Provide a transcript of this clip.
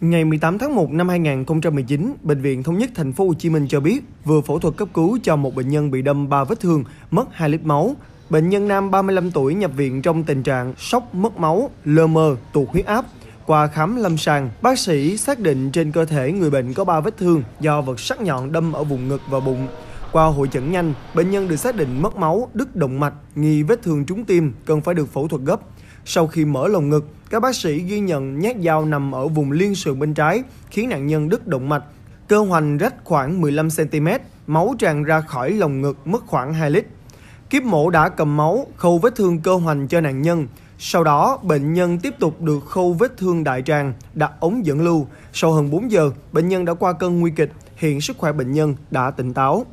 Ngày 18 tháng 1 năm 2019, Bệnh viện Thống nhất Thành phố Hồ Chí Minh cho biết vừa phẫu thuật cấp cứu cho một bệnh nhân bị đâm 3 vết thương, mất 2 lít máu. Bệnh nhân nam 35 tuổi nhập viện trong tình trạng sốc mất máu, lơ mơ, tụt huyết áp. Qua khám lâm sàng, bác sĩ xác định trên cơ thể người bệnh có 3 vết thương do vật sắc nhọn đâm ở vùng ngực và bụng. Qua hội chẩn nhanh, bệnh nhân được xác định mất máu, đứt động mạch, nghi vết thương trúng tim, cần phải được phẫu thuật gấp. Sau khi mở lồng ngực, các bác sĩ ghi nhận nhát dao nằm ở vùng liên sườn bên trái, khiến nạn nhân đứt động mạch, cơ hoành rách khoảng 15cm, máu tràn ra khỏi lồng ngực mất khoảng 2 lít. Kiếp mổ đã cầm máu, khâu vết thương cơ hoành cho nạn nhân. Sau đó, bệnh nhân tiếp tục được khâu vết thương đại tràng, đặt ống dẫn lưu. Sau hơn 4 giờ, bệnh nhân đã qua cơn nguy kịch, hiện sức khỏe bệnh nhân đã tỉnh táo.